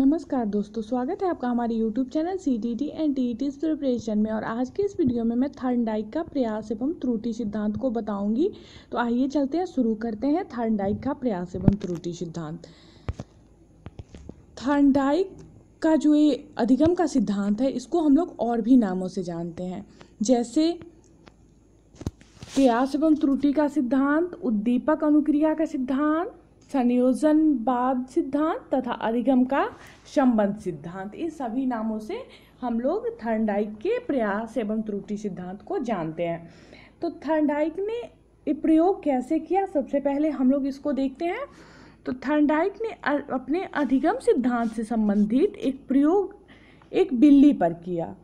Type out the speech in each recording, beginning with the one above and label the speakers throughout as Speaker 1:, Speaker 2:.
Speaker 1: नमस्कार दोस्तों स्वागत है आपका हमारे YouTube channel C T T and T T preparation में और आज के इस वीडियो में मैं थर्नडाइक का प्रयास एवं त्रुटि सिद्धांत को बताऊंगी तो आइए चलते हैं शुरू करते हैं थर्नडाइक का प्रयास एवं त्रुटि सिद्धांत थर्नडाइक का जो ये अधिगम का सिद्धांत है इसको हम लोग और भी नामों से जानते हैं जैसे प्रयास एवं त्रुटि का सिद्धांत उद्दीपक अनुक्रिया का सिद्धांत संयोजनवाद सिद्धांत तथा अधिगम का संबंध सिद्धांत इन सभी नामों से हम लोग थर्नडाइक के प्रयास एवं त्रुटि सिद्धांत को जानते हैं तो थर्नडाइक ने प्रयोग कैसे किया सबसे पहले हम लोग इसको देखते हैं तो थर्नडाइक ने अपने अधिगम सिद्धांत से संबंधित एक प्रयोग एक बिल्ली पर किया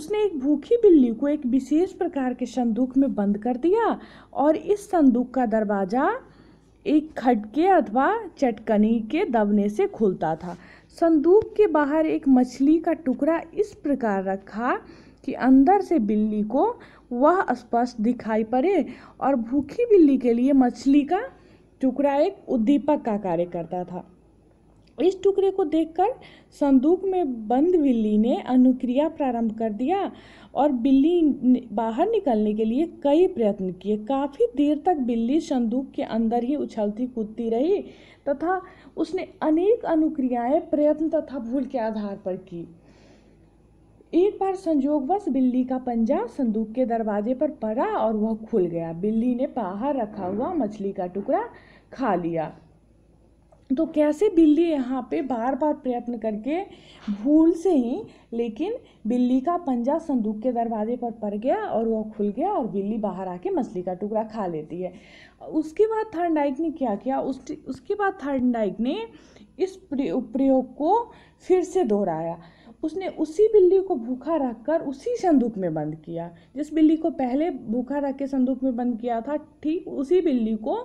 Speaker 1: उसने एक भूखी बिल्ली को एक विशेष प्रकार के संदूक में बंद कर दिया और इस संदूक का दरवाज़ा एक खटके अथवा चटकनी के दबने से खुलता था संदूक के बाहर एक मछली का टुकड़ा इस प्रकार रखा कि अंदर से बिल्ली को वह स्पष्ट दिखाई पड़े और भूखी बिल्ली के लिए मछली का टुकड़ा एक उद्दीपक का कार्य करता था इस टुकड़े को देखकर संदूक में बंद बिल्ली ने अनुक्रिया प्रारंभ कर दिया और बिल्ली बाहर निकलने के लिए कई प्रयत्न किए काफ़ी देर तक बिल्ली संदूक के अंदर ही उछलती कूदती रही तथा उसने अनेक अनुक्रियाएं प्रयत्न तथा भूल के आधार पर की एक बार संजोगवश बिल्ली का पंजा संदूक के दरवाजे पर पड़ा और वह खुल गया बिल्ली ने बाहर रखा हुआ मछली का टुकड़ा खा लिया तो कैसे बिल्ली यहाँ पे बार बार प्रयत्न करके भूल से ही लेकिन बिल्ली का पंजा संदूक के दरवाजे पर पड़ गया और वह खुल गया और बिल्ली बाहर आके मछली का टुकड़ा खा लेती है उसके बाद डाइक ने क्या किया उस उसके बाद डाइक ने इस प्रयोग को फिर से दोहराया उसने उसी बिल्ली को भूखा रखकर उसी संदूक में बंद किया जिस बिल्ली को पहले भूखा रख के संदूक में बंद किया था ठीक उसी बिल्ली को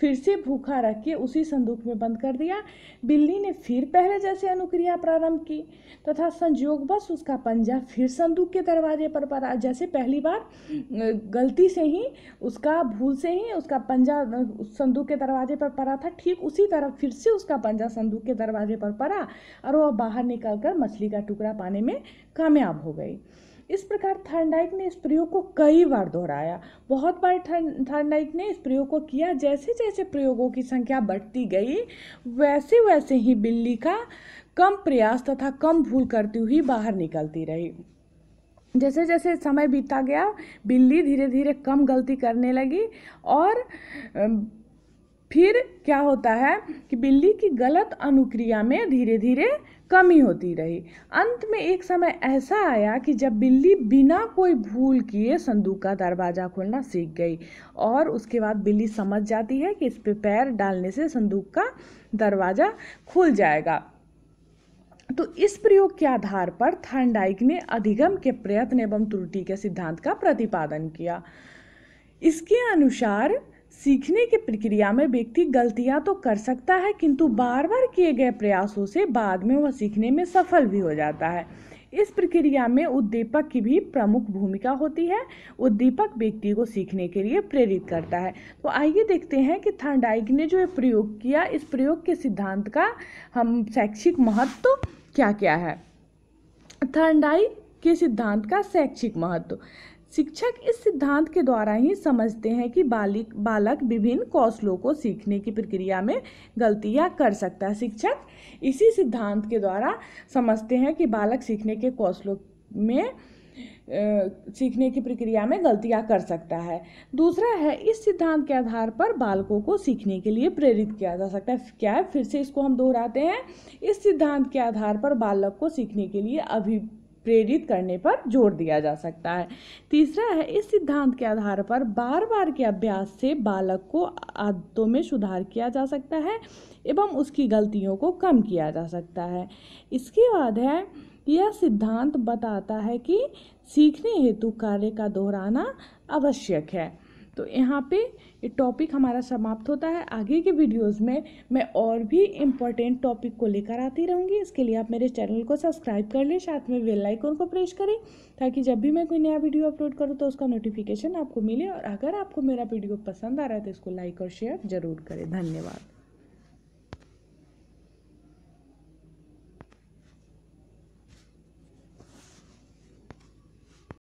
Speaker 1: फिर से भूखा रख के उसी संदूक में बंद कर दिया बिल्ली ने फिर पहले जैसे अनुक्रिया प्रारंभ की तथा बस उसका पंजा फिर संदूक के दरवाजे पर पड़ा जैसे पहली बार गलती से ही उसका भूल से ही उसका पंजा संदूक के दरवाजे पर पड़ा था ठीक उसी तरह फिर से उसका पंजा संदूक के दरवाजे पर पड़ा और वह बाहर निकल मछली का टुकड़ा पाने में कामयाब हो गई इस प्रकार थर्नडाइक ने इस प्रयोग को कई बार दोहराया बहुत बार थर्नडाइक ने इस प्रयोग को किया जैसे जैसे प्रयोगों की संख्या बढ़ती गई वैसे वैसे ही बिल्ली का कम प्रयास तथा कम भूल करती हुई बाहर निकलती रही जैसे जैसे समय बीता गया बिल्ली धीरे धीरे कम गलती करने लगी और फिर क्या होता है कि बिल्ली की गलत अनुक्रिया में धीरे धीरे कमी होती रही अंत में एक समय ऐसा आया कि जब बिल्ली बिना कोई भूल किए संदूक का दरवाज़ा खोलना सीख गई और उसके बाद बिल्ली समझ जाती है कि इस पर पैर डालने से संदूक का दरवाज़ा खुल जाएगा तो इस प्रयोग के आधार पर थर्नडाइक ने अधिगम के प्रयत्न एवं त्रुटि के सिद्धांत का प्रतिपादन किया इसके अनुसार सीखने की प्रक्रिया में व्यक्ति गलतियां तो कर सकता है किंतु बार बार किए गए प्रयासों से बाद में वह सीखने में सफल भी हो जाता है इस प्रक्रिया में उद्दीपक की भी प्रमुख भूमिका होती है उद्दीपक व्यक्ति को सीखने के लिए प्रेरित करता है तो आइए देखते हैं कि थर्डाइक ने जो प्रयोग किया इस प्रयोग के सिद्धांत का हम शैक्षिक महत्व तो क्या क्या है थर्डाइक के सिद्धांत का शैक्षिक महत्व शिक्षक इस सिद्धांत के द्वारा ही समझते हैं कि बालिक बालक विभिन्न कौशलों को सीखने की प्रक्रिया में गलतियाँ कर सकता है शिक्षक इसी सिद्धांत के द्वारा समझते हैं कि बालक सीखने के कौशलों में सीखने की प्रक्रिया में गलतियाँ कर सकता है दूसरा है इस सिद्धांत के आधार पर बालकों को सीखने के लिए प्रेरित किया जा सकता है क्या है फिर से इसको हम दोहराते हैं इस सिद्धांत के आधार पर बालक को सीखने के लिए अभी प्रेरित करने पर जोर दिया जा सकता है तीसरा है इस सिद्धांत के आधार पर बार बार के अभ्यास से बालक को आदतों में सुधार किया जा सकता है एवं उसकी गलतियों को कम किया जा सकता है इसके बाद है यह सिद्धांत बताता है कि सीखने हेतु कार्य का दोहराना आवश्यक है तो यहाँ पे ये टॉपिक हमारा समाप्त होता है आगे के वीडियोस में मैं और भी इम्पोर्टेंट टॉपिक को लेकर आती रहूँगी इसके लिए आप मेरे चैनल को सब्सक्राइब कर लें साथ में बेल आइकन को प्रेस करें ताकि जब भी मैं कोई नया वीडियो अपलोड करूँ तो उसका नोटिफिकेशन आपको मिले और अगर आपको मेरा वीडियो पसंद आ रहा है तो इसको लाइक और शेयर ज़रूर करें धन्यवाद